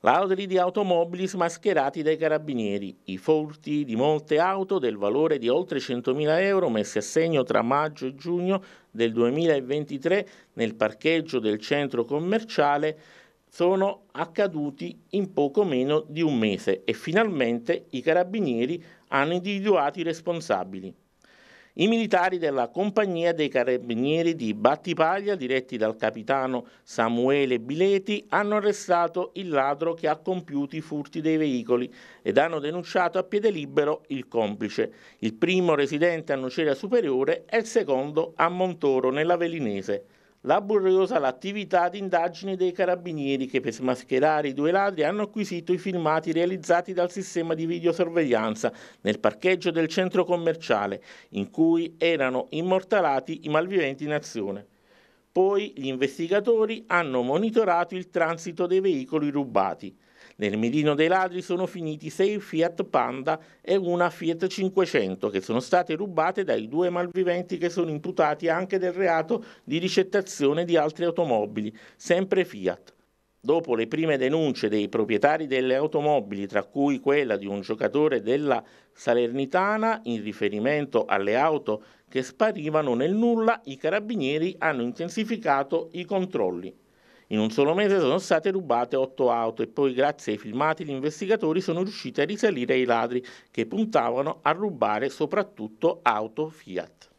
Laudri di automobili smascherati dai carabinieri, i furti di molte auto del valore di oltre 100.000 euro messi a segno tra maggio e giugno del 2023 nel parcheggio del centro commerciale sono accaduti in poco meno di un mese e finalmente i carabinieri hanno individuato i responsabili i militari della Compagnia dei Carabinieri di Battipaglia, diretti dal capitano Samuele Bileti, hanno arrestato il ladro che ha compiuto i furti dei veicoli ed hanno denunciato a piede libero il complice, il primo residente a Nocera Superiore e il secondo a Montoro, nella Velinese laboriosa l'attività di indagine dei carabinieri che per smascherare i due ladri hanno acquisito i filmati realizzati dal sistema di videosorveglianza nel parcheggio del centro commerciale in cui erano immortalati i malviventi in azione. Poi gli investigatori hanno monitorato il transito dei veicoli rubati. Nel mirino dei ladri sono finiti sei Fiat Panda e una Fiat 500 che sono state rubate dai due malviventi che sono imputati anche del reato di ricettazione di altre automobili, sempre Fiat dopo le prime denunce dei proprietari delle automobili, tra cui quella di un giocatore della Salernitana, in riferimento alle auto che sparivano nel nulla, i carabinieri hanno intensificato i controlli. In un solo mese sono state rubate otto auto e poi grazie ai filmati gli investigatori sono riusciti a risalire ai ladri che puntavano a rubare soprattutto auto Fiat.